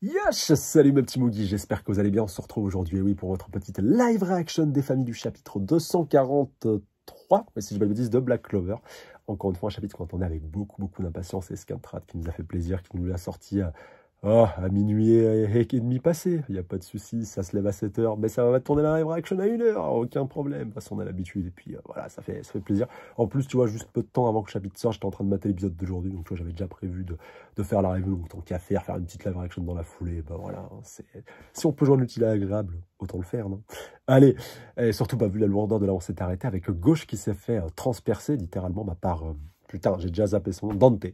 Yash Salut mes petits Moogies, j'espère que vous allez bien. On se retrouve aujourd'hui, oui, pour votre petite live reaction des familles du chapitre 243, mais si je me le dis de Black Clover. Encore une fois, un chapitre qu'on attendait avec beaucoup, beaucoup d'impatience et trade qui nous a fait plaisir, qui nous l'a sorti euh, ah, à minuit et, demi passé, il n'y a pas de souci, ça se lève à 7h, mais ça va tourner la live reaction à 1h, aucun problème, parce qu'on a l'habitude, et puis euh, voilà, ça fait, ça fait plaisir. En plus, tu vois, juste peu de temps avant que le chapitre sorte, j'étais en train de mater l'épisode d'aujourd'hui, donc tu j'avais déjà prévu de, faire la review, donc tant qu'à faire, faire une petite live reaction dans la foulée, bah voilà, hein, si on peut jouer un à agréable, autant le faire, non Allez, et surtout, pas bah, vu la lourdeur de là, on s'est arrêté avec gauche qui s'est fait euh, transpercer littéralement bah, par, euh, putain, j'ai déjà zappé son Dante.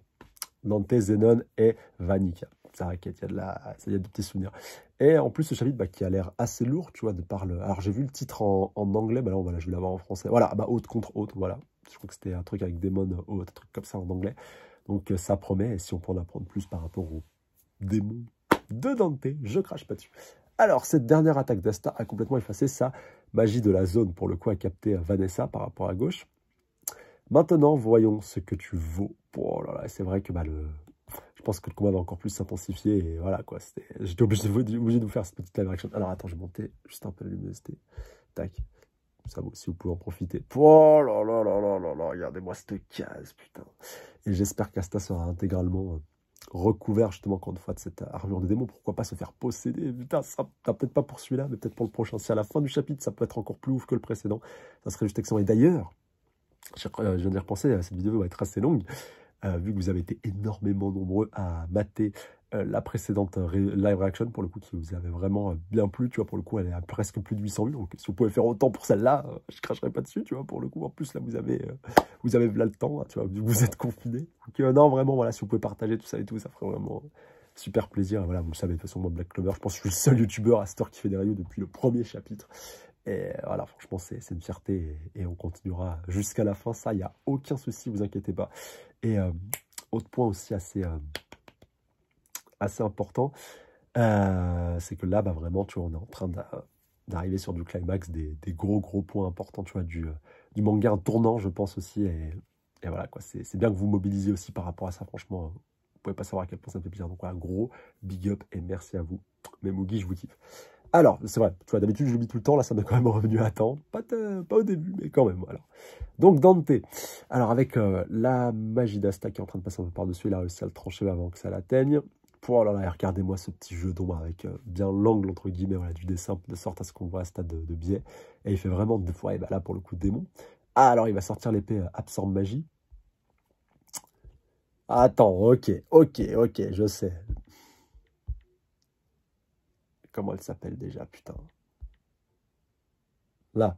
Dante, Zenon et Vanika ça il y a de y a de petits souvenirs. Et en plus, ce chapitre bah, qui a l'air assez lourd, tu vois, de par Alors j'ai vu le titre en, anglais, bah là, je vais l'avoir en français. Voilà, bah, haute contre haute, voilà. Je crois que c'était un truc avec démon euh, haute, un truc comme ça en anglais. Donc euh, ça promet, et si on peut en apprendre plus par rapport au démon de Dante, je crache pas dessus. Alors, cette dernière attaque d'Asta a complètement effacé sa magie de la zone, pour le coup, a capté euh, Vanessa par rapport à gauche. Maintenant, voyons ce que tu vaux. Oh là là, c'est vrai que bah, le, je pense que le combat va encore plus s'intensifier. Et voilà, quoi. J'étais obligé, obligé, de vous faire cette petite live action. Alors, attends, je vais monter juste un peu la luminosité. Tac. Ça si vous pouvez en profiter. Oh là là là là là là, regardez-moi cette case, putain. Et j'espère qu'Asta sera intégralement euh, recouvert, justement, encore une fois, de cette armure de démon. Pourquoi pas se faire posséder Putain, ça peut-être pas pour celui-là, mais peut-être pour le prochain. Si à la fin du chapitre, ça peut être encore plus ouf que le précédent, ça serait juste excellent. Et d'ailleurs, je euh, viens de repenser, euh, cette vidéo va être assez longue. Euh, vu que vous avez été énormément nombreux à mater euh, la précédente euh, live reaction, pour le coup, qui vous avait vraiment bien plu, tu vois, pour le coup, elle est à presque plus de 800 vues, donc si vous pouvez faire autant pour celle-là, je cracherai pas dessus, tu vois, pour le coup, en plus, là, vous avez, vous avez le temps, hein, tu vois, vu que vous êtes confinés. Donc, non, vraiment, voilà, si vous pouvez partager tout ça et tout, ça ferait vraiment super plaisir. Et voilà, vous le savez, de toute façon, moi, Black Clover, je pense que je suis le seul YouTuber à cette qui fait des radios depuis le premier chapitre. Et voilà, franchement, c'est une fierté et, et on continuera jusqu'à la fin. Ça, il n'y a aucun souci, vous inquiétez pas. Et euh, autre point aussi assez, euh, assez important, euh, c'est que là, bah, vraiment, tu on est en train d'arriver sur du climax, des, des, gros, gros points importants, tu vois, du, du manga, un tournant, je pense aussi. Et, voilà, quoi, c'est bien que vous mobilisez aussi par rapport à ça, franchement. Hein. Vous pouvez pas savoir à quel point ça me fait plaisir. Donc voilà, gros big up et merci à vous. Mais Mugi, je vous kiffe. Alors, c'est vrai, tu vois, d'habitude je l'oublie tout le temps, là ça m'est quand même revenu à temps. Pas, pas au début, mais quand même. Alors. Donc Dante. Alors avec euh, la magie d'Asta qui est en train de passer un peu par-dessus, il a réussi à le trancher avant que ça l'atteigne. Pour alors là, regardez-moi ce petit jeu d'ombre avec euh, bien l'angle entre guillemets voilà, du dessin, de sorte à ce qu'on voit à stade de, biais. Et il fait vraiment deux fois, et ben là pour le coup démon. Ah alors il va sortir l'épée euh, absorbe magie. Attends, ok, ok, ok, je sais. Comment elle s'appelle déjà, putain Là.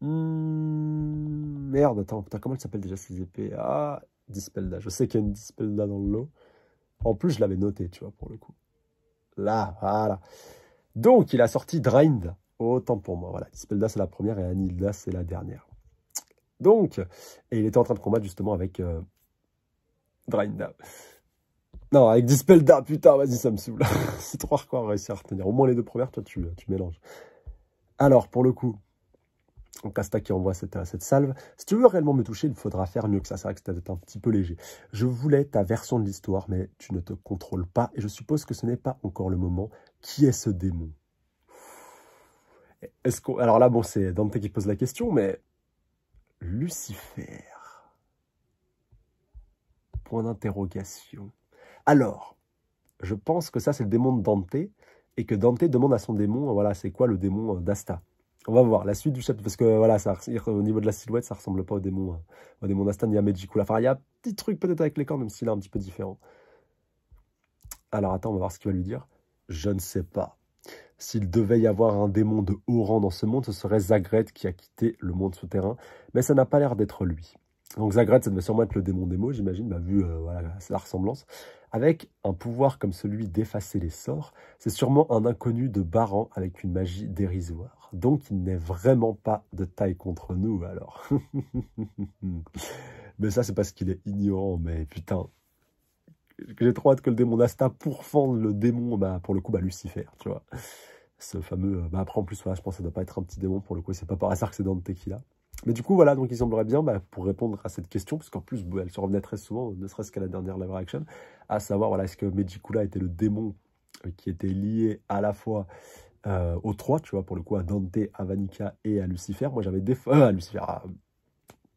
Hmm, merde, attends, putain, comment elle s'appelle déjà ces épées Ah, Dispelda. Je sais qu'il y a une Dispelda dans le lot. En plus, je l'avais noté, tu vois, pour le coup. Là, voilà. Donc, il a sorti Drained. Autant pour moi, voilà. Dispelda, c'est la première et Anilda, c'est la dernière. Donc, et il était en train de combattre justement avec euh, non, avec Dispel d'art, putain, vas-y, ça me saoule. c'est trop quoi. réussir à retenir. Au moins les deux premières, toi, tu, tu mélanges. Alors, pour le coup, on casta qui envoie cette, euh, cette, salve. Si tu veux réellement me toucher, il faudra faire mieux que ça. C'est vrai que c'était un petit peu léger. Je voulais ta version de l'histoire, mais tu ne te contrôles pas. Et je suppose que ce n'est pas encore le moment. Qui est ce démon Est-ce Alors là, bon, c'est Dante qui pose la question, mais... Lucifer Point d'interrogation. Alors, je pense que ça, c'est le démon de Dante, et que Dante demande à son démon, voilà, c'est quoi le démon euh, d'Asta on va voir la suite du chapitre, parce que voilà, ça, au niveau de la silhouette, ça ressemble pas au démon, euh, démon d'Asta ni à Enfin, il y a un petit truc peut-être avec les cornes, même s'il est un petit peu différent. Alors attends, on va voir ce qu'il va lui dire. Je ne sais pas. S'il devait y avoir un démon de haut rang dans ce monde, ce serait Zagret qui a quitté le monde souterrain, mais ça n'a pas l'air d'être lui. Donc Zagret, ça devait sûrement être le démon des mots, j'imagine, bah, vu euh, sa ressemblance. Avec un pouvoir comme celui d'effacer les sorts, c'est sûrement un inconnu de Baran avec une magie dérisoire. Donc il n'est vraiment pas de taille contre nous alors. mais ça c'est parce qu'il est ignorant, mais putain. J'ai trop hâte que le démon d'Asta pourfende le démon, bah, pour le coup, bah, Lucifer, tu vois. Ce fameux, bah, après en plus, je pense que ça doit pas être un petit démon, pour le coup, c'est pas par hasard que c'est Dante qui l'a. Mais du coup, voilà, donc il semblerait bien, bah, pour répondre à cette question, parce qu'en plus, bah, elle se revenait très souvent, ne serait-ce qu'à la dernière live action, à savoir, voilà, est-ce que Medjikula était le démon euh, qui était lié à la fois euh, aux trois, tu vois, pour le coup, à Dante, à Vanica et à Lucifer. Moi, j'avais des... Euh, à Lucifer, à...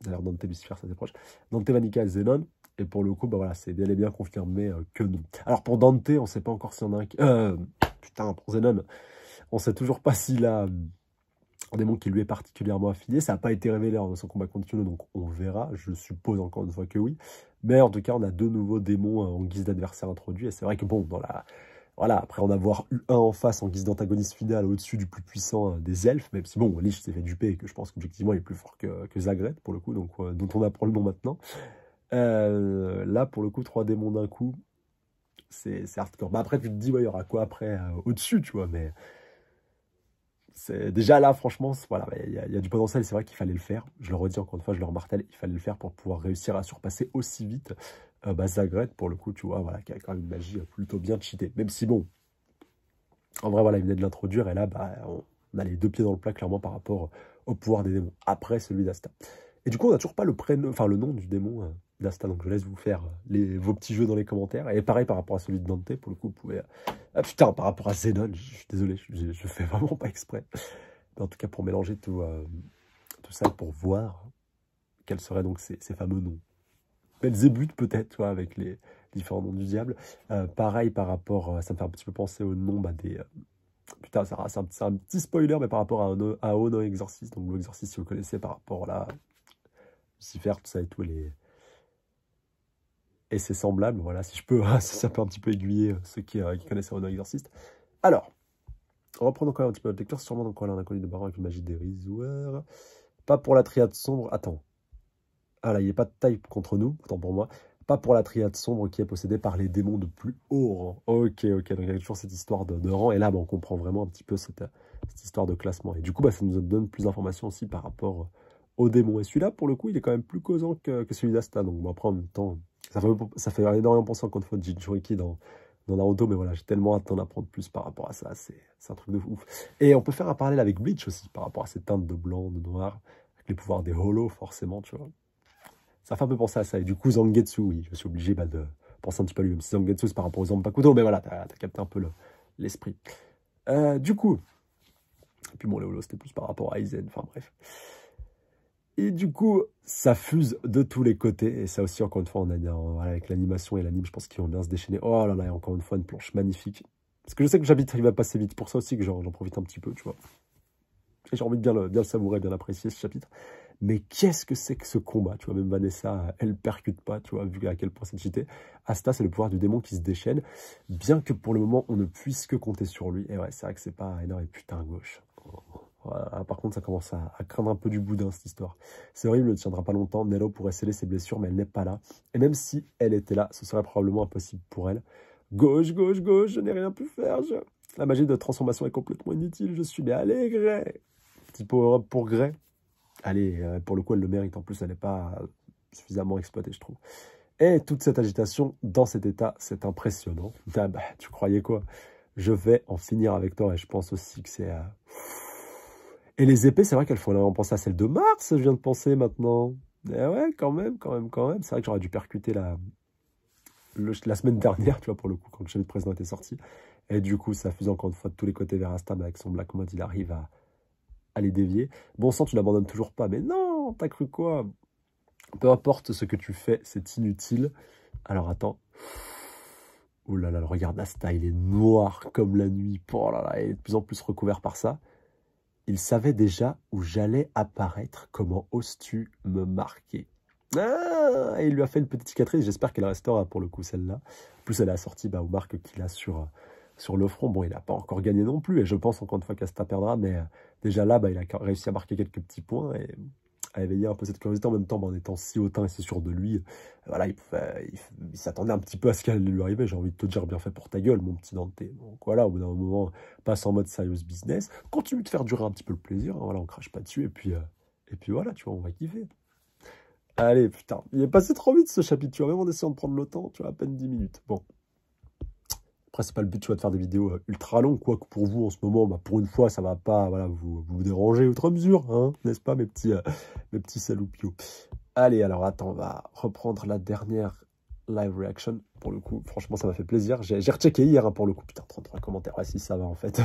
d'ailleurs, Dante, Lucifer, ça s'approche. Dante, Vanica et Zenon. Et pour le coup, bah voilà, c'est bien et bien confirmé euh, que non. Alors, pour Dante, on ne sait pas encore si on a un... putain, pour Zenon, on sait toujours pas s'il a démon qui lui est particulièrement affilié. Ça n'a pas été révélé dans son combat contre donc on verra. Je suppose encore une fois que oui. Mais en tout cas, on a deux nouveaux démons euh, en guise d'adversaire introduits. Et c'est vrai que bon, dans la... Voilà, après en avoir eu un en face en guise d'antagoniste final au-dessus du plus puissant euh, des elfes, même si bon, Lich s'est fait duper et que je pense qu'objectivement il est plus fort que, que pour le coup, donc euh, dont on apprend le nom maintenant. là pour le coup, trois démons d'un coup, c'est hardcore. Mais bah, après tu te dis, il y aura quoi après au-dessus, tu vois, mais déjà là, franchement, voilà, il y, a du potentiel. C'est vrai qu'il fallait le faire. Je le redis encore une fois, je le remartèle. Il fallait le faire pour pouvoir réussir à surpasser aussi vite euh, bah, pour le coup, tu vois, voilà, qui a quand même une magie plutôt bien cheatée. Même si, bon, en vrai, voilà, il venait de l'introduire. Et là, bah, on, a les deux pieds dans le plat, clairement, par rapport au pouvoir des démons. Après celui d'Asta. Et du coup, on n'a toujours pas le, le nom du démon. Euh, donc je laisse vous faire euh, vos petits jeux dans les commentaires. Et pareil par rapport à celui de Dante, pour le coup, vous pouvez... Euh, ah putain, par rapport à Zenon, je suis désolé, je, fais vraiment pas exprès. Mais en tout cas, pour mélanger tout, euh, tout ça, pour voir quels seraient donc ces, fameux noms. Belzébuth peut-être, toi, avec les différents noms du diable. pareil par rapport, ça me fait un petit peu penser au nom bah, des... putain, c'est un, un, petit spoiler, mais par rapport à, un, à Ono Exorcist, donc l'Exorciste, si vous connaissez, par rapport là, Lucifer, tout ça et tous les, et c'est semblable, voilà, si je peux, ah, ça peut un petit peu aiguiller euh, ceux qui, euh, qui connaissent Renaud Exorciste. Alors, reprenons quand même un petit peu le lecture, sûrement donc a un inconnu de Baron avec une magie dérisoire. Pas pour la triade sombre, attends. Ah là, il a pas de taille contre nous, autant pour moi. Pas pour la triade sombre qui est possédée par les démons de plus haut rang. Ok, ok, donc il y a toujours cette histoire de, rang, et là, bah, on comprend vraiment un petit peu cette, histoire de classement. Et du coup, bah, ça nous donne plus d'informations aussi par rapport euh, aux démons. Et celui-là, pour le coup, il est quand même plus causant que, celui d'Asta, donc on après, en même temps, ça fait, ça fait énormément penser encore une fois de Jinchuriki dans, dans Naruto, mais voilà, j'ai tellement hâte d'en apprendre plus par rapport à ça, c'est un truc de ouf. Et on peut faire un parallèle avec Bleach aussi, par rapport à ces teintes de blanc, de noir, avec les pouvoirs des holos, forcément, tu vois. Ça fait un peu penser à ça, et du coup, Zangetsu, oui, je suis obligé bah, de penser un petit peu à lui, même si Zangetsu, c'est par rapport aux Zanpakuto, mais voilà, t'as as capté un peu l'esprit. Euh, du coup, et puis bon, les holos, c'était plus par rapport à Aizen, enfin bref. Et du coup, ça fuse de tous les côtés. Et ça aussi, encore une fois, avec l'animation et l'anime, je pense qu'ils vont bien se déchaîner. Oh là là, encore une fois, une planche magnifique. Parce que je sais que j'habite, il va passer vite. Pour ça aussi que j'en profite un petit peu, tu vois. J'ai envie de bien le, bien savourer, bien apprécier ce chapitre. Mais qu'est-ce que c'est que ce combat Tu vois, même Vanessa, elle percute pas, tu vois, vu à quel point c'est cheaté. Asta, c'est le pouvoir du démon qui se déchaîne, bien que pour le moment, on ne puisse que compter sur lui. Et ouais, c'est vrai que c'est pas énorme. Et putain, gauche. Oh. Ah, par contre, ça commence à, craindre un peu du boudin, cette histoire. C'est horrible, ne tiendra pas longtemps. Nello pourrait sceller ses blessures, mais elle n'est pas là. Et même si elle était là, ce serait probablement impossible pour elle. Gauche, gauche, gauche, je n'ai rien pu faire. La magie de transformation est complètement inutile. Je suis bien allez, Grey Petit power up pour Grey. Allez, pour le coup, elle le mérite. En plus, elle n'est pas suffisamment exploitée, je trouve. Et toute cette agitation dans cet état, c'est impressionnant. Ah, bah, tu croyais quoi Je vais en finir avec toi et je pense aussi que c'est... Euh, et les épées, c'est vrai qu'elles font penser à celle de Mars, je viens de penser maintenant. Eh ouais, quand même, quand même, quand même. C'est vrai que j'aurais dû percuter la, la semaine dernière, tu vois, pour le coup, quand le de président était sorti. Et du coup, ça fuse encore une fois de tous les côtés vers mais avec son Black Mode, il arrive à, à les dévier. Bon sang, tu n'abandonnes toujours pas, mais non, t'as cru quoi Peu importe ce que tu fais, c'est inutile. Alors attends. Oh là là, regarde Asta, il est noir comme la nuit. Oh là là, il est de plus en plus recouvert par ça. Il savait déjà où j'allais apparaître, comment oses-tu me marquer ah, et il lui a fait une petite cicatrice, j'espère qu'elle restera pour le coup celle-là. Plus elle a assortie aux bah, marques qu'il a sur, euh, sur le front. Bon, il n'a pas encore gagné non plus, et je pense encore une fois qu'Asta perdra, mais euh, déjà là, bah, il a réussi à marquer quelques petits points, et à éveiller un peu cette curiosité en même temps, en étant si hautain et si sûr de lui, voilà, il, s'attendait un petit peu à ce qu'elle lui arrivait. J'ai envie de te dire bien fait pour ta gueule, mon petit Dante. Donc voilà, au bout d'un moment, passe en mode serious business, continue de faire durer un petit peu le plaisir, hein, voilà, on crache pas dessus, et puis, euh, et puis voilà, tu vois, on va kiffer. Allez, putain, il est passé trop vite ce chapitre, tu vois, même en essayant de prendre le temps, tu vois, à peine 10 minutes. Bon. Après, c'est pas le but, tu vois, de faire des vidéos euh, ultra longues, quoique pour vous, en ce moment, bah, pour une fois, ça va pas voilà, vous, vous déranger outre mesure, hein, n'est-ce pas, mes petits, euh, mes petits Allez, alors, attends, on va reprendre la dernière live reaction. Pour le coup, franchement, ça m'a fait plaisir. J'ai rechecké hier, hein, pour le coup. Putain, 33 commentaires. Ouais, si, ça va, en fait.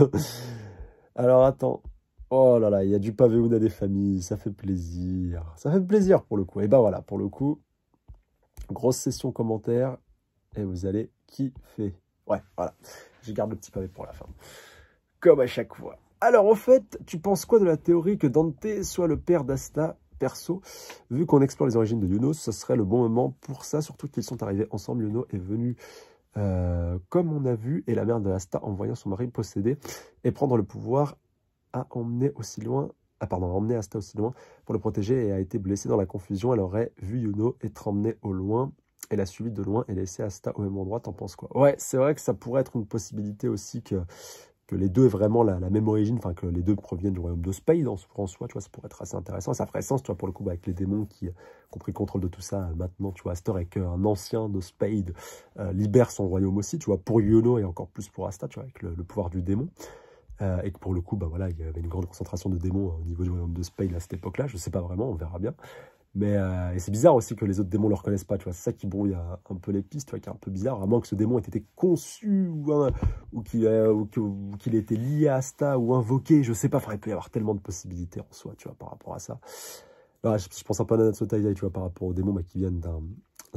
alors, attends. Oh là là, il y a du pavé a des familles, ça fait plaisir. Ça fait plaisir pour le coup. Et ben voilà, pour le coup, grosse session commentaire et vous allez kiffer. Ouais, voilà. Je garde le petit pavé pour la fin. Comme à chaque fois. Alors, au fait, tu penses quoi de la théorie que Dante soit le père d'Asta Perso, vu qu'on explore les origines de Yuno, ce serait le bon moment pour ça, surtout qu'ils sont arrivés ensemble. Yuno est venu euh, comme on a vu, et la mère d'Asta en voyant son mari posséder et prendre le pouvoir, a emmené aussi loin ah pardon, a emmené Asta aussi loin pour le protéger et a été blessée dans la confusion. Elle aurait vu Yuno être emmené au loin elle a suivi de loin et laissé Asta au même endroit, t'en penses quoi Ouais, c'est vrai que ça pourrait être une possibilité aussi que, que les deux aient vraiment la, même origine, enfin que les deux proviennent du royaume de Spade en, soi, tu vois, ça pourrait être assez intéressant. Ça ferait sens, tu vois, pour le coup, avec les démons qui, ont pris le contrôle de tout ça euh, maintenant, tu vois, Astor avec un ancien de Spade euh, libère son royaume aussi, tu vois, pour Yuno et encore plus pour Asta, tu vois, avec le, pouvoir du démon. Euh, et que pour le coup, bah voilà, il y avait une grande concentration de démons au niveau du royaume de Spade à cette époque-là, je sais pas vraiment, on verra bien. Mais euh, et c'est bizarre aussi que les autres démons ne le reconnaissent pas, tu vois. C'est ça qui brouille euh, un, peu les pistes, tu vois, qui est un peu bizarre. À moins que ce démon ait été conçu ou, euh, ou qu'il ait été lié à Asta ou invoqué, je sais pas. Enfin, il peut y avoir tellement de possibilités en soi, tu vois, par rapport à ça. Bah, je, pense un peu à Nanatsu Taizai, tu vois, par rapport aux démons bah, qui viennent d'un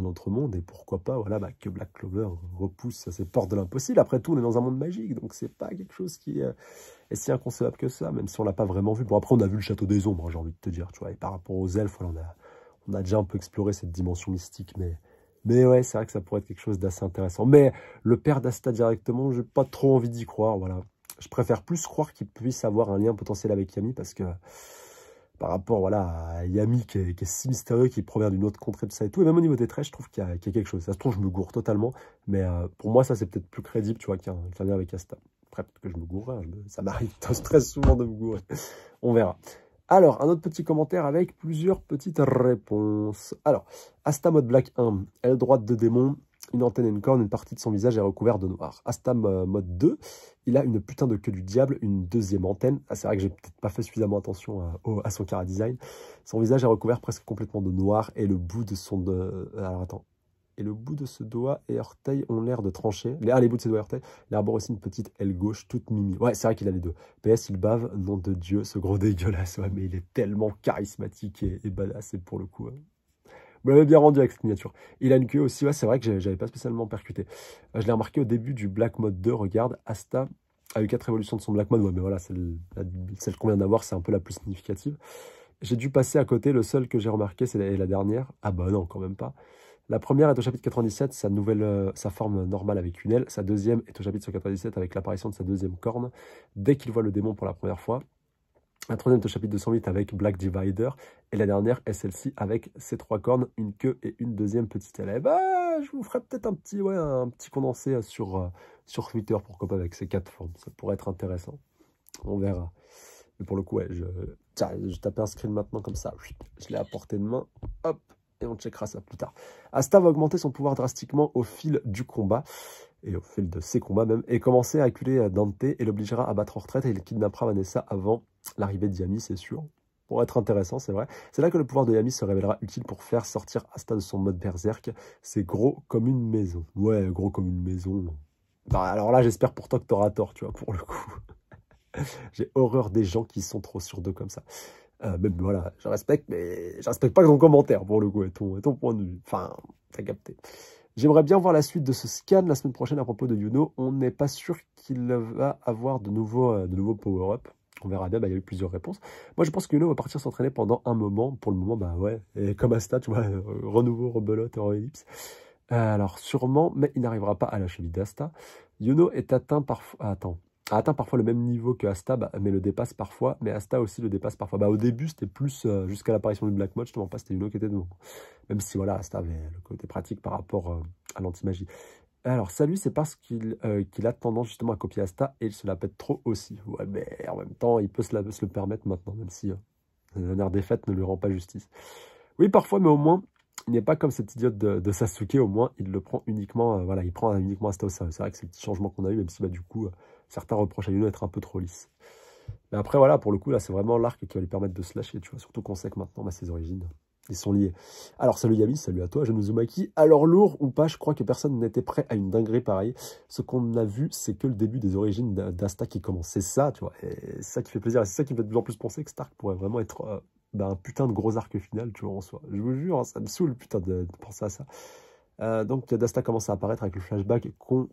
autre monde. Et pourquoi pas, voilà, bah, que Black Clover repousse ses portes de l'impossible. Après tout, on est dans un monde magique, donc c'est pas quelque chose qui est si inconcevable que ça, même si on l'a pas vraiment vu. Bon, après, on a vu le château des ombres, hein, j'ai envie de te dire, tu vois. Et par rapport aux elfes, on a on a déjà un peu exploré cette dimension mystique, mais, mais ouais, c'est vrai que ça pourrait être quelque chose d'assez intéressant. Mais le père d'Asta directement, j'ai pas trop envie d'y croire, voilà. Je préfère plus croire qu'il puisse avoir un lien potentiel avec Yami, parce que par rapport voilà, à Yami qui est, si mystérieux, qui provient d'une autre contrée de ça et tout, et même au niveau des traits, je trouve qu'il y, a quelque chose. Ça se trouve, je me gourre totalement, mais euh, pour moi, ça c'est peut-être plus crédible, tu vois, qu'un lien avec Asta. Après, peut-être que je me gourre, hein, ça m'arrive très souvent de me gourrer. On verra. Alors, un autre petit commentaire avec plusieurs petites réponses. Alors, mode Black 1, aile droite de démon, une antenne et une corne, une partie de son visage est recouverte de noir. Astam mode 2, il a une putain de queue du diable, une deuxième antenne. Ah, c'est vrai que j'ai peut-être pas fait suffisamment attention à, son cara design. Son visage est recouvert presque complètement de noir et le bout de son... Euh, alors attends, et le bout de ce doigt et orteil ont l'air de trancher. Ah, les bouts de ses doigts et orteils. L'arbre aussi une petite aile gauche, toute mimi. Ouais, c'est vrai qu'il a les deux. PS, il bave, nom de Dieu, ce gros dégueulasse. Ouais, mais il est tellement charismatique et, badass, et pour le coup. Hein. Vous l'avez bien rendu avec cette miniature. Il a une queue aussi, ouais, c'est vrai que j'avais pas spécialement percuté. Euh, je l'ai remarqué au début du Black Mode 2, regarde, Asta a eu 4 évolutions de son Black Mode, ouais, mais voilà, celle, qu'on vient d'avoir, c'est un peu la plus significative. J'ai dû passer à côté, le seul que j'ai remarqué, c'est la dernière. Ah bah non, quand même pas. La première est au chapitre 97, sa, nouvelle, euh, sa forme normale avec une aile. Sa deuxième est au chapitre 197 avec l'apparition de sa deuxième corne, dès qu'il voit le démon pour la première fois. La troisième est au chapitre 208 avec Black Divider. Et la dernière est celle-ci avec ses trois cornes, une queue et une deuxième petite aile. Eh ben, je vous ferai peut-être un, petit, ouais, un petit condensé sur, euh, sur Twitter, pourquoi pas, avec ces quatre formes. Ça pourrait être intéressant. On verra. Mais pour le coup, ouais, je, tiens, je tape un screen maintenant comme ça. Je l'ai à portée de main. Hop et on checkera ça plus tard. Asta va augmenter son pouvoir drastiquement au fil du combat, et au fil de ses combats même, et commencer à acculer euh, Dante et l'obligera à battre en retraite, et il kidnappera Vanessa avant l'arrivée de Yami, c'est sûr. Pour être intéressant, c'est vrai. C'est là que le pouvoir de Yami se révélera utile pour faire sortir Asta de son mode berserk. C'est gros comme une maison. Ouais, gros comme une maison. Bah, alors là, j'espère pour toi que t'auras tort, tu vois, pour le coup. J'ai horreur des gens qui sont trop sur deux comme ça. Euh, voilà, je respecte, mais je respecte pas ton commentaire pour le coup et ton, ton point de vue. Enfin, t'as capté. J'aimerais bien voir la suite de ce scan la semaine prochaine à propos de Yuno. On n'est pas sûr qu'il va avoir de nouveaux, euh, de nouveaux power-up. On verra bien, bah, il y a eu plusieurs réponses. Moi, je pense que Yuno va partir s'entraîner pendant un moment. Pour le moment, bah ouais, et comme Asta, tu vois, renouveau, rebelote, re ellipse. Euh, alors, sûrement, mais il n'arrivera pas à la cheville d'Asta. Yuno est atteint par... attends, atteint parfois le même niveau que Asta, bah, mais le dépasse parfois. Mais Asta aussi le dépasse parfois. Bah, au début, c'était plus euh, jusqu'à l'apparition du Black Mode, je pas, c'était autre qui était devant. Même si voilà, Asta avait le côté pratique par rapport euh, à l'anti-magie. Alors, ça, lui, c'est parce qu'il euh, qu'il a tendance justement à copier Asta et il se la pète trop aussi. Ouais, mais en même temps, il peut se, le permettre maintenant, même si la dernière défaite ne lui rend pas justice. Oui, parfois, mais au moins, il n'est pas comme cet idiote de, Sasuke, au moins, il le prend uniquement, voilà, il prend uniquement Asta au sérieux. C'est vrai que c'est le petit changement qu'on a eu, même si bah, du coup, Certains reprochent à Yuno d'être un peu trop lisse. Mais après, voilà, pour le coup, là, c'est vraiment l'arc qui va lui permettre de se lâcher, tu vois. Surtout qu'on sait que maintenant, bah, ses origines, ils sont liés. Alors, salut Yami, salut à toi, je Januzumaki. Alors, lourd ou pas, je crois que personne n'était prêt à une dinguerie pareille. Ce qu'on a vu, c'est que le début des origines d'Asta qui commence. C'est ça, tu vois. Et ça qui fait plaisir. C'est ça qui me fait de plus en plus penser que Stark pourrait vraiment être euh, bah, un putain de gros arc final, tu vois, en soi. Je vous jure, hein, ça me saoule, putain, de, penser à ça. Euh, donc, Dasta commence à apparaître avec le flashback qu'on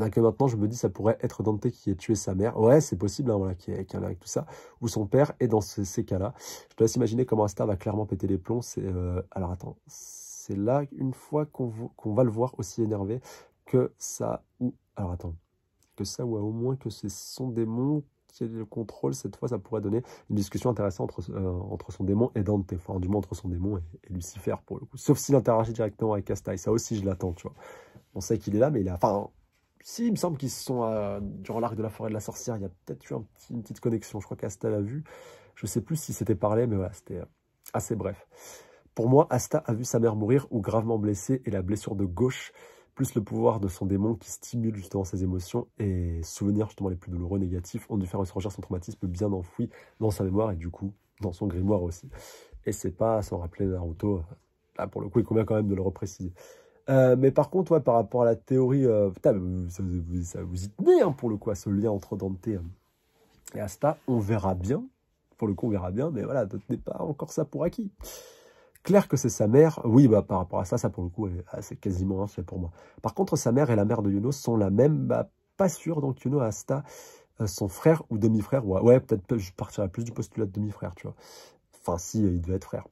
bah, que maintenant, je me dis, ça pourrait être Dante qui a tué sa mère. Ouais, c'est possible, hein, voilà, qui est, avec tout ça. Ou son père. Et dans ces, cas-là, je dois s'imaginer comment Asta va clairement péter les plombs. C'est euh, alors attends, c'est là une fois qu'on va le voir aussi énervé que ça ou alors attends que ça ou au moins que c'est son démon qui est le contrôle, cette fois, ça pourrait donner une discussion intéressante entre, euh, entre son démon et Dante, enfin, du moins entre son démon et, Lucifer, pour le coup. Sauf s'il interagit directement avec Asta, et ça aussi, je l'attends, tu vois. On sait qu'il est là, mais il a... Enfin, si, il me semble qu'ils sont, euh, durant l'arc de la forêt de la sorcière, il y a peut-être eu une petite connexion. Je crois qu'Asta l'a vu. Je sais plus si c'était parlé, mais c'était euh, assez bref. Pour moi, Asta a vu sa mère mourir ou gravement blessée et la blessure de gauche, plus le pouvoir de son démon qui stimule justement ses émotions et souvenirs justement les plus douloureux négatifs ont dû faire ressurgir son traumatisme bien enfoui dans sa mémoire et du coup dans son grimoire aussi. Et c'est pas sans rappeler Naruto, euh, là pour le coup il convient quand même de le repréciser. Euh, mais par contre, ouais, par rapport à la théorie, euh, putain, ça, vous, y tenez hein, pour le coup, ce lien entre Dante et Asta, on verra bien. Pour le coup, on verra bien, mais voilà, ne tenez pas encore ça pour acquis. Claire que c'est sa mère, oui, bah, par rapport à ça, ça pour le coup, ah, c'est quasiment un fait pour moi. Par contre, sa mère et la mère de Yuno sont la même, bah, pas sûr, donc Yuno Asta, euh, sont son frère ou demi-frère, ouais, ouais peut-être je partirais plus du postulat de demi-frère, tu vois. Enfin, si, il devait être frère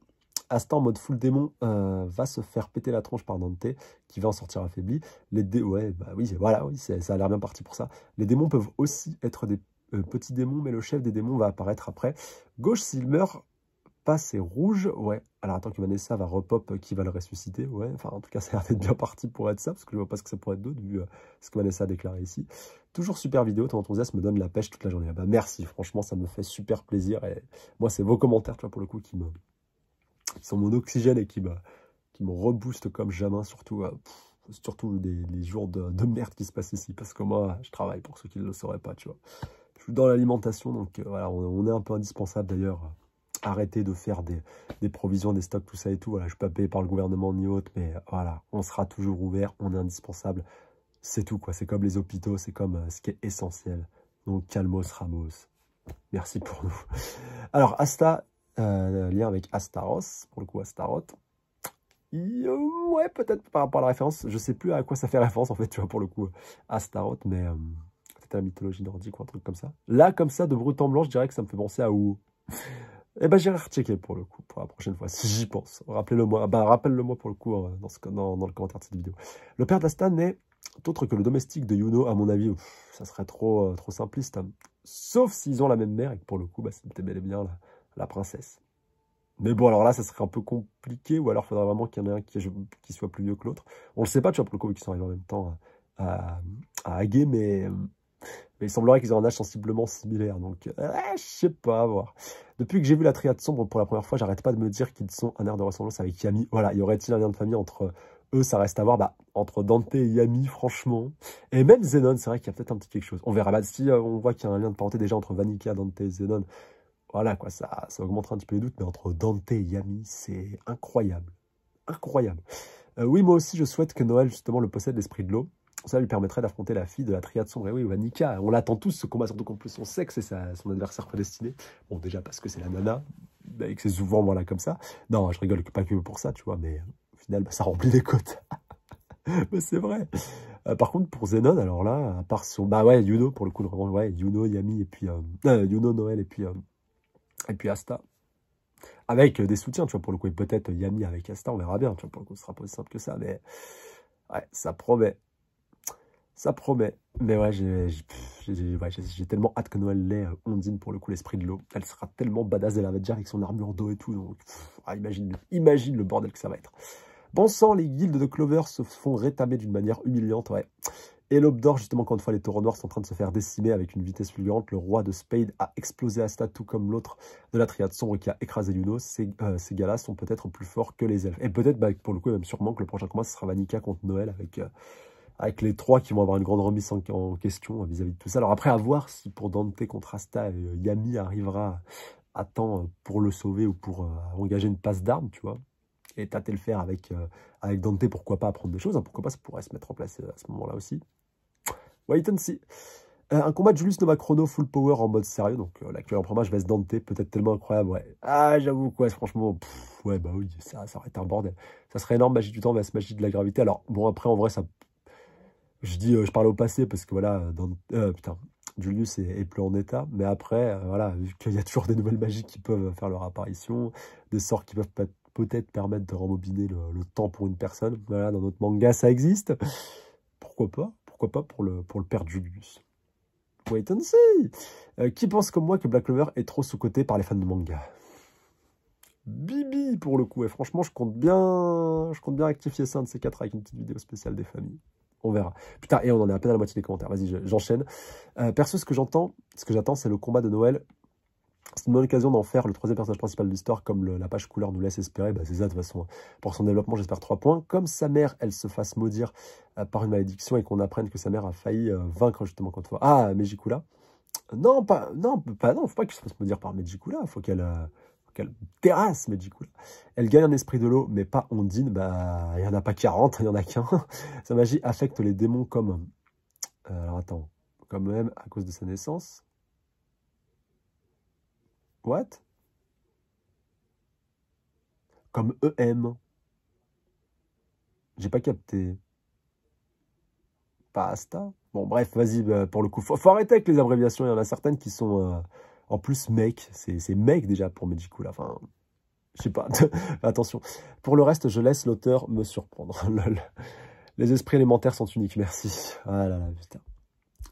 en mode full démon, euh, va se faire péter la tronche par Dante, qui va en sortir affaibli. Les dé ouais, bah oui, voilà, oui, ça a l'air bien parti pour ça. Les démons peuvent aussi être des euh, petits démons, mais le chef des démons va apparaître après. Gauche, s'il meurt, passe et rouge, ouais. Alors attends que Vanessa va repop, euh, qui va le ressusciter, ouais. Enfin, en tout cas, ça a l'air d'être bien parti pour être ça, parce que je vois pas ce que ça pourrait être d'autre, vu ce que Vanessa a déclaré ici. Toujours super vidéo, ton enthousiasme me donne la pêche toute la journée. Ah bah merci, franchement, ça me fait super plaisir. Et moi, c'est vos commentaires, tu vois, pour le coup, qui me, sont mon oxygène et qui me, qui me comme jamais, surtout, euh, surtout les, jours de, merde qui se passent ici, parce que moi, je travaille pour ceux qui ne le sauraient pas, tu vois. Je suis dans l'alimentation, donc euh, voilà, on, est un peu indispensable d'ailleurs. Euh, arrêtez de faire des, des, provisions, des stocks, tout ça et tout. Voilà, je ne suis pas payé par le gouvernement ni autre, mais voilà, on sera toujours ouvert, on est indispensable. C'est tout, quoi. C'est comme les hôpitaux, c'est comme ce qui est essentiel. Donc, calmos, ramos. Merci pour nous. Alors, Asta, euh, lien avec Astaros, pour le coup Astaroth. Euh, ouais, peut-être par rapport à la référence, je sais plus à quoi ça fait référence en fait, tu vois, pour le coup, Astaroth, mais c'était euh, peut-être la mythologie nordique ou un truc comme ça. Là, comme ça, de brut en blanc, je dirais que ça me fait penser à où Eh ben, j'irai rechecker pour le coup, pour la prochaine fois, si j'y pense. Rappelez-le-moi, bah ben, rappelle-le-moi pour le coup hein, dans, ce, dans, le commentaire de cette vidéo. Le père d'Astan n'est autre que le domestique de Yuno, à mon avis, ça serait trop, trop simpliste. Hein. Sauf s'ils ont la même mère et que pour le coup, bah, c'était bel et bien là la princesse. Mais bon, alors là, ça serait un peu compliqué, ou alors il faudrait vraiment qu'il y en ait un qui, qui soit plus vieux que l'autre. On ne le sait pas, tu vois, pour le coup, ils sont arrivés en même temps à, à, mais, mais il semblerait qu'ils aient un âge sensiblement similaire. Donc, euh, je sais pas, voir. Depuis que j'ai vu la triade sombre pour la première fois, j'arrête pas de me dire qu'ils sont un air de ressemblance avec Yami. Voilà, y aurait-il un lien de famille entre eux, ça reste à voir bah, entre Dante et Yami, franchement. Et même Zenon, c'est vrai qu'il y a peut-être un petit quelque chose. On verra. Bah, si euh, on voit qu'il y a un lien de parenté déjà entre Vanika Dante et Zenon, voilà quoi, ça, ça un petit peu les doutes, mais entre Dante et Yami, c'est incroyable. Incroyable. Euh, oui, moi aussi, je souhaite que Noël, justement, le possède l'esprit de l'eau. Ça lui permettrait d'affronter la fille de la triade sombre. Et oui, Vanika, bah, on l'attend tous, ce combat, surtout qu'en plus son sexe et son adversaire prédestiné. Bon, déjà parce que c'est la nana, bah, et que c'est souvent voilà, comme ça. Non, je rigole pas que pour ça, tu vois, mais au final, bah, ça remplit les côtes. mais c'est vrai. Euh, par contre, pour Zenon, alors là, à part son... Bah ouais, Yuno, pour le coup, ouais, Yuno, Yami, et puis... Euh, Yuno, Noël, et puis et puis Asta. Avec euh, des soutiens, tu vois, pour le coup. Et peut-être Yami avec Asta, on verra bien. Tu vois, pour le coup, ce sera pas aussi simple que ça. Mais ouais, ça promet. Ça promet. Mais ouais, j'ai tellement hâte que Noël l'ait. Euh, ondine, pour le coup, l'esprit de l'eau. Elle sera tellement badass, elle va déjà avec son armure d'eau et tout. Donc, ah, imagine, imagine le bordel que ça va être. Bon sang, les guildes de Clover se font rétamer d'une manière humiliante, ouais. Et l'aube d'or, justement, quand une fois, les taureaux noirs sont en train de se faire décimer avec une vitesse fulgurante. Le roi de Spade a explosé Asta, tout comme l'autre de la triade sombre qui a écrasé Luno. Ces, euh, ces gars-là sont peut-être plus forts que les elfes. Et peut-être, bah, pour le coup, même sûrement que le prochain combat, ce sera Vanika contre Noël avec, euh, avec les trois qui vont avoir une grande remise en, question euh, vis-à-vis de tout ça. Alors après, à voir si pour Dante contre Asta, Yami arrivera à temps pour le sauver ou pour engager une passe d'armes, tu vois et tâter le faire avec, avec Dante, pourquoi pas apprendre des choses, hein. pourquoi pas ça pourrait se mettre en place à ce moment-là aussi. Wait and see. Euh, un combat de Julius Nova Chrono full power en mode sérieux. Donc euh, la clé en fromage se danter, peut-être tellement incroyable. Ouais. Ah, j'avoue quoi, franchement. ouais, bah oui, ça, ça aurait été un bordel. Ça serait énorme, magie du temps se magie de la gravité. Alors bon, après, en vrai, ça. Je dis, euh, je parle au passé parce que voilà, euh, putain, Julius est, plus en état. Mais après, voilà, vu qu'il y a toujours des nouvelles magies qui peuvent faire leur apparition, des sorts qui peuvent peut-être permettre de rembobiner le, le temps pour une personne. Voilà, dans notre manga, ça existe. Pourquoi pas pourquoi pas pour le, pour le père Julius. Wait and see euh, Qui pense comme moi que Black Clover est trop sous-coté par les fans de manga Bibi pour le coup, et franchement je compte bien je compte bien rectifier ça un de ces quatre avec une petite vidéo spéciale des familles. On verra. Putain, et on en est à peine à la moitié des commentaires. Vas-y, j'enchaîne. Euh, perso, ce que j'entends, ce que j'attends, c'est le combat de Noël c'est une bonne occasion d'en faire le troisième personnage principal de l'histoire, comme la page couleur nous laisse espérer. Bah, c'est ça, de toute façon. Pour son développement, j'espère trois points. Comme sa mère, elle se fasse maudire euh, par une malédiction et qu'on apprenne que sa mère a failli euh, vaincre justement contre. Ah, Mejikula Non, pas. Non, pas non, faut pas qu'elle se fasse maudire par Mejikula. Faut qu'elle. Euh, qu'elle terrasse Mejikula. Elle gagne un esprit de l'eau, mais pas Ondine. Bah, il n'y en a pas 40, il n'y en a qu'un. sa magie affecte les démons comme. alors attends. Comme même à cause de sa naissance. Comme EM. J'ai pas capté. Pasta Bon, bref, vas-y, bah, pour le coup. Faut, arrêter avec les abréviations. Il y en a certaines qui sont. Euh, en plus, mec. C'est mec déjà pour Medicool. Enfin, je sais pas. Attention. Pour le reste, je laisse l'auteur me surprendre. les esprits élémentaires sont uniques. Merci. Ah là putain.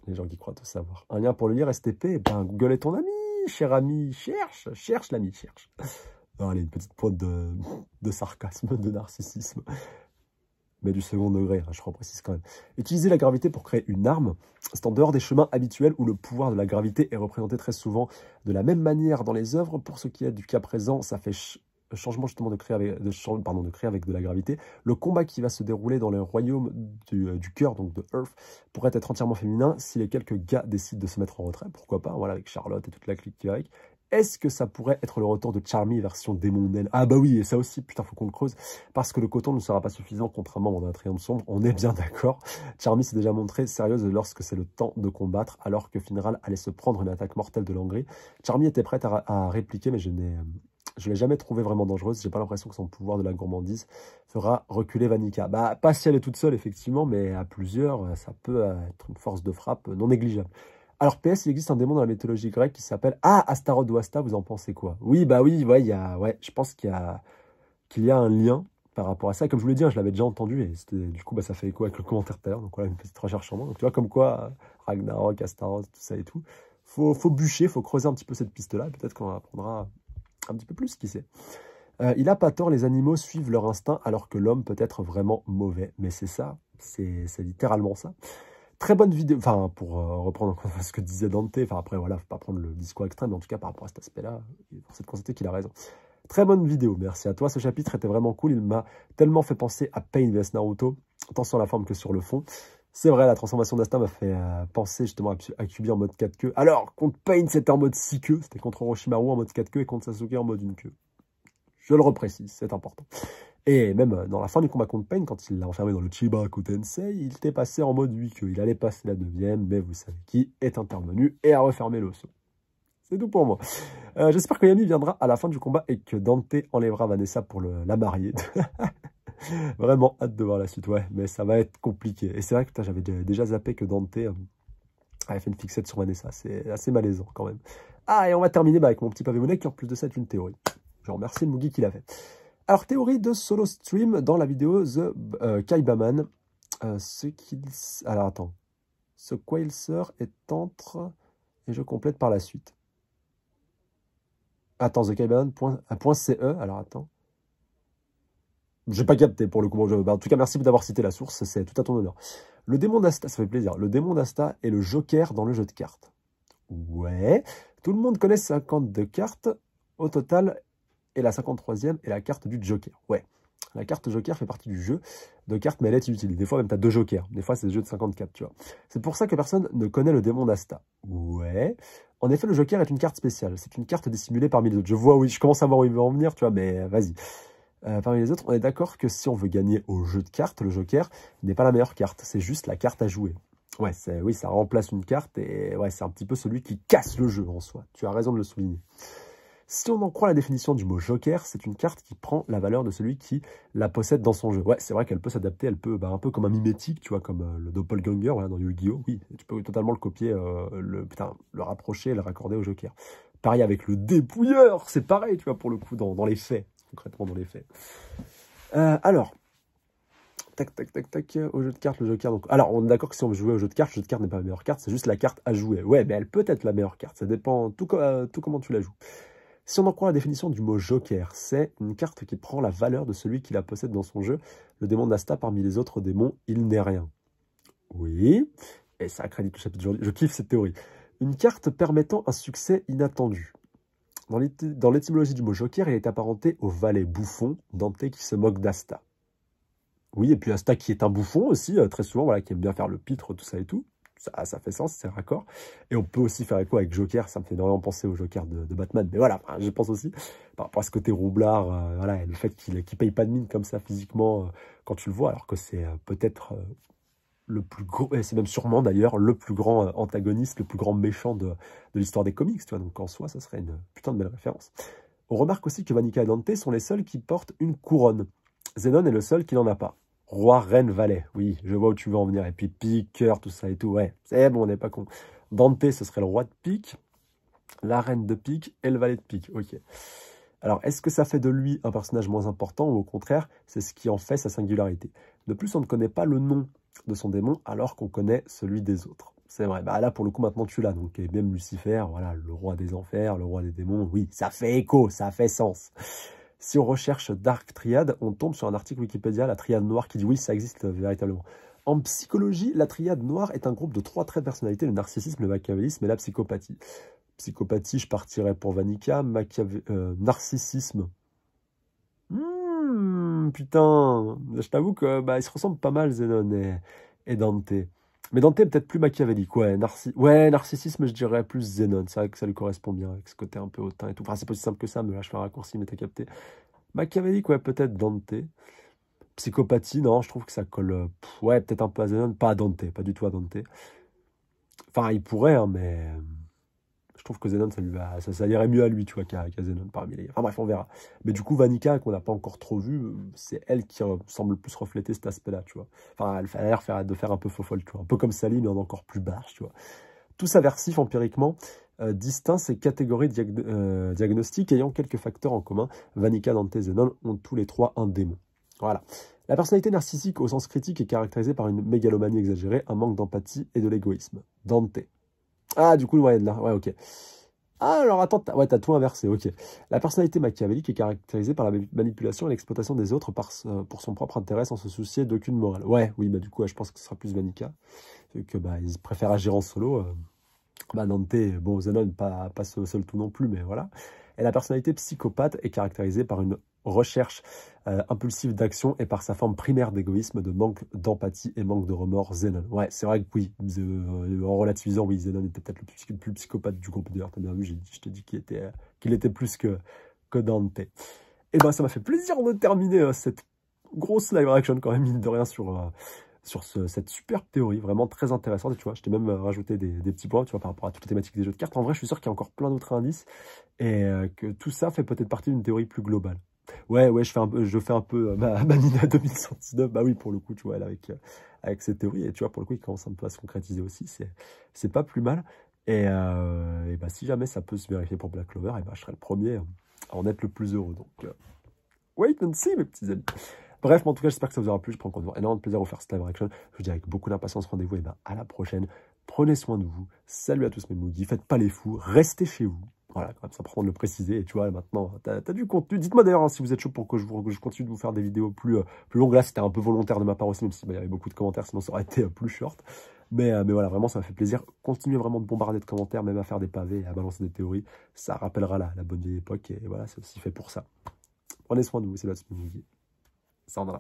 Les gens qui croient tout savoir. Un lien pour le lire, STP. Eh ben, Google est ton ami cher ami, cherche, cherche l'ami, cherche. allez, une petite pointe de, sarcasme, de narcissisme. Mais du second degré, hein, je crois précise quand même. Utiliser la gravité pour créer une arme, c'est en dehors des chemins habituels où le pouvoir de la gravité est représenté très souvent de la même manière dans les œuvres. Pour ce qui est du cas présent, ça fait euh, changement justement de créer avec, de, pardon, de créer avec de la gravité, le combat qui va se dérouler dans le royaume euh, du, cœur, donc de Earth, pourrait être entièrement féminin si les quelques gars décident de se mettre en retrait, pourquoi pas, voilà, avec Charlotte et toute la clique qui va avec. Est-ce que ça pourrait être le retour de Charmy version démon Ah bah oui, et ça aussi, putain, faut qu'on le creuse, parce que le coton ne sera pas suffisant contrairement à un triomphe sombre, on est bien d'accord. Charmy s'est déjà montrée sérieuse lorsque c'est le temps de combattre, alors que Final allait se prendre une attaque mortelle de l'Angry. Charmy était prête à répliquer, mais je n'ai euh, je l'ai jamais trouvée vraiment dangereuse. J'ai pas l'impression que son pouvoir de la gourmandise fera reculer Vanika Bah, pas si elle est toute seule, effectivement, mais à plusieurs, euh, ça peut euh, être une force de frappe euh, non négligeable. Alors, PS, il existe un démon dans la mythologie grecque qui s'appelle Ah, Astaroth ou Asta, vous en pensez quoi Oui, bah oui, ouais, y a, ouais, je pense qu'il y, a, y a un lien par rapport à ça. comme je vous l'ai dit, hein, je l'avais déjà entendu et du coup, bah, ça fait écho avec le commentaire tout à Donc, voilà, une petite recherche en moi. Donc, tu vois, comme quoi, Ragnarok, Astaroth, tout ça et tout faut, faut bûcher, faut creuser un petit peu cette piste-là. Peut-être qu'on apprendra un petit peu plus, qui sait. Euh, il a pas tort, les animaux suivent leur instinct alors que l'homme peut être vraiment mauvais. Mais c'est ça, c'est littéralement ça. Très bonne vidéo, enfin pour euh, reprendre ce que disait Dante, enfin après voilà, faut pas prendre le discours extrême, mais en tout cas par rapport à cet aspect-là, c'est de constater qu'il a raison. Très bonne vidéo, merci à toi, ce chapitre était vraiment cool, il m'a tellement fait penser à Pain vs Naruto, tant sur la forme que sur le fond. C'est vrai, la transformation d'Asta m'a fait euh, penser justement à, Kubi en mode 4 queues. Alors, contre Pain, c'était en mode 6 queues. C'était contre Orochimaru en mode 4 queues et contre Sasuke en mode 1 queue. Je le reprécise, c'est important. Et même euh, dans la fin du combat contre Pain, quand il l'a enfermé dans le Chiba Tensei, il était passé en mode 8 queues. Il allait passer la deuxième, mais vous savez qui est intervenu et a refermé le saut. C'est tout pour moi. Euh, j'espère que Yami viendra à la fin du combat et que Dante enlèvera Vanessa pour la marier. Vraiment hâte de voir la suite, ouais, mais ça va être compliqué. Et c'est vrai que j'avais déjà zappé que Dante euh, avait fait une fixette sur Vanessa. C'est assez malaisant quand même. Ah, et on va terminer bah, avec mon petit pavé monnaie qui en plus de ça est une théorie. Je remercie le Mugi qui l'a fait. Alors, théorie de solo stream dans la vidéo The euh, Kaibaman. Euh, ce qu'il... Alors, attends. Ce sort est entre... Et je complète par la suite. Attends, The .ce Alors, attends. J'ai pas capté pour le coup. Bah, en tout cas, merci d'avoir cité la source, c'est tout à ton honneur. Le démon d'Asta, ça fait plaisir. Le démon d'Asta est le joker dans le jeu de cartes. Ouais. Tout le monde connaît 52 cartes au total, et la 53e est la carte du joker. Ouais. La carte joker fait partie du jeu de cartes, mais elle est inutile. Des fois, même, tu as deux jokers. Des fois, c'est le jeu de 54, tu vois. C'est pour ça que personne ne connaît le démon d'Asta. Ouais. En effet, le joker est une carte spéciale. C'est une carte dissimulée parmi les autres. Je vois, oui, je commence à voir où il veut en venir, tu vois, mais vas-y. Euh, parmi les autres, on est d'accord que si on veut gagner au jeu de cartes, le joker n'est pas la meilleure carte, c'est juste la carte à jouer. Ouais, oui, ça remplace une carte et ouais, c'est un petit peu celui qui casse le jeu en soi. Tu as raison de le souligner. Si on en croit la définition du mot joker, c'est une carte qui prend la valeur de celui qui la possède dans son jeu. Ouais, c'est vrai qu'elle peut s'adapter, elle peut bah, un peu comme un mimétique, tu vois, comme euh, le doppelganger dans Yu-Gi-Oh! Oui, tu peux totalement le copier, euh, le, le rapprocher le raccorder au joker. Pareil avec le dépouilleur, c'est pareil, tu vois, pour le coup, dans les faits concrètement dans les faits. Euh, alors, tac, tac, tac, tac, au jeu de cartes, le joker... Donc, alors, on est d'accord que si on veut jouer au jeu de cartes, le jeu de cartes n'est pas la meilleure carte, c'est juste la carte à jouer. Ouais, mais elle peut être la meilleure carte, ça dépend tout, euh, tout comment tu la joues. Si on en croit la définition du mot joker, c'est une carte qui prend la valeur de celui qui la possède dans son jeu. Le démon d'Asta parmi les autres démons, il n'est rien. Oui, et ça accrédite tout chapitre. Je kiffe cette théorie. Une carte permettant un succès inattendu. Dans l'étymologie du mot joker, il est apparenté au valet bouffon, Dante qui se moque d'Asta. Oui, et puis Asta qui est un bouffon aussi, euh, très souvent, voilà, qui aime bien faire le pitre, tout ça et tout. Ça, ça fait sens, c'est raccord. Et on peut aussi faire écho avec Joker, ça me fait énormément penser au Joker de, Batman. Mais voilà, je pense aussi, par rapport à ce côté roublard, euh, voilà, le fait qu'il ne paye pas de mine comme ça physiquement euh, quand tu le vois, alors que c'est peut-être le plus gros, et c'est même sûrement d'ailleurs le plus grand euh, antagoniste, le plus grand méchant de, de l'histoire des comics, tu vois, donc en soi, ça serait une putain de belle référence. On remarque aussi que Vanica et Dante sont les seuls qui portent une couronne. Zenon est le seul qui n'en a pas. Roi, reine, valet. Oui, je vois où tu veux en venir. Et puis piqueur, tout ça et tout. Ouais, c'est bon, on n'est pas con. Dante, ce serait le roi de pique, la reine de pique et le valet de pique. Ok. Alors, est-ce que ça fait de lui un personnage moins important ou au contraire, c'est ce qui en fait sa singularité De plus, on ne connaît pas le nom de son démon alors qu'on connaît celui des autres. C'est vrai, bah là pour le coup maintenant tu l'as, donc même Lucifer, voilà, le roi des enfers, le roi des démons, oui, ça fait écho, ça fait sens. Si on recherche Dark Triad, on tombe sur un article Wikipédia, la triade noire, qui dit oui, ça existe euh, véritablement. En psychologie, la triade noire est un groupe de trois traits de personnalité, le narcissisme, le machiavélisme et la psychopathie psychopathie, je partirais pour Vanica, euh, narcissisme, putain Je t'avoue que bah, se ressemblent pas mal, Zenon et, Dante. Mais Dante est peut-être plus machiavélique. Ouais, narci ouais, narcissisme, je dirais plus Zenon. C'est vrai que ça lui correspond bien, avec ce côté un peu hautain et tout. Enfin, c'est pas si simple que ça, mais là, je fais un raccourci, mais t'as capté. Machiavélique, ouais, peut-être Dante. Psychopathie, non, je trouve que ça colle. Euh, ouais, peut-être un peu à Zenon, pas à Dante, pas du tout à Dante. Enfin, il pourrait, hein, mais. Euh, trouve que Zenon, ça lui va, ça, irait mieux à lui, tu vois, qu'à Zenon parmi les. Enfin bref, on verra. Mais du coup, Vanika, qu'on n'a pas encore trop vu, c'est elle qui euh, semble plus refléter cet aspect-là, tu vois. Enfin, elle a l'air de faire un peu faux folle, tu vois. Un peu comme Sally, mais en encore plus barge, tu vois. Tous empiriquement, distincts, euh, distinct ces catégories euh, diagnostiques ayant quelques facteurs en commun. Vanika Dante et Zenon ont tous les trois un démon. Voilà. La personnalité narcissique au sens critique est caractérisée par une mégalomanie exagérée, un manque d'empathie et de l'égoïsme. Dante. Ah, du coup, ouais, là, ouais, ok. Ah, alors attends, ouais, t'as tout inversé, ok. La personnalité machiavélique est caractérisée par la manipulation et l'exploitation des autres par, euh, pour son propre intérêt sans se soucier d'aucune morale. Ouais, oui, bah du coup, je pense que ce sera plus Vanika. que bah, ils agir en solo. Euh, bah, bon, Zenon, pas, pas seul tout non plus, mais voilà. Et la personnalité psychopathe est caractérisée par une recherche euh, impulsive d'action et par sa forme primaire d'égoïsme, de manque d'empathie et manque de remords, Zenon. Ouais, c'est vrai que oui, euh, en relativisant, oui, Zenon était peut-être le plus, psychopathe du groupe. D'ailleurs, t'as bien vu, je t'ai dit qu'il était, était plus que, que Dante. Et eh ben, ça m'a fait plaisir de terminer euh, cette grosse live action quand même, mine de rien, sur sur cette superbe théorie, vraiment très intéressante. Et tu vois, je t'ai même euh, rajouté des, petits points, tu vois, par rapport à toute la thématique des jeux de cartes. En vrai, je suis sûr qu'il y a encore plein d'autres indices et euh, que tout ça fait peut-être partie d'une théorie plus globale. Ouais, ouais, je fais un peu, je fais un peu euh, ma, ma 2019. Bah oui, pour le coup, tu vois, avec, avec cette théorie. Et tu vois, pour le coup, il commence un peu à se concrétiser aussi. C'est pas plus mal. Et, bah, si jamais ça peut se vérifier pour Black Clover, et eh bah, ben, je serai le premier à en être le plus heureux. Donc, wait and see, mes petits amis. Bref, en tout cas, j'espère que ça vous aura plu. Je prends encore énormément de plaisir à vous faire cette live action Je vous dis avec beaucoup d'impatience rendez-vous et eh ben à la prochaine. Prenez soin de vous. Salut à tous mes moogies. Faites pas les fous. Restez chez vous. Voilà, quand ça prend de le préciser. Et tu vois, maintenant, tu as, du contenu. Dites-moi d'ailleurs hein, si vous êtes chaud pour que je, continue de vous faire des vidéos plus, euh, plus longues. Là, c'était un peu volontaire de ma part aussi, même s'il bah, y avait beaucoup de commentaires, sinon ça aurait été euh, plus short. Euh, mais, voilà, vraiment, ça m'a fait plaisir. Continuez vraiment de bombarder de commentaires, même à faire des pavés, à balancer des théories. Ça rappellera la, la bonne vieille époque. Et voilà, c'est aussi fait pour ça. Prenez soin de vous. C'est là, Sandra.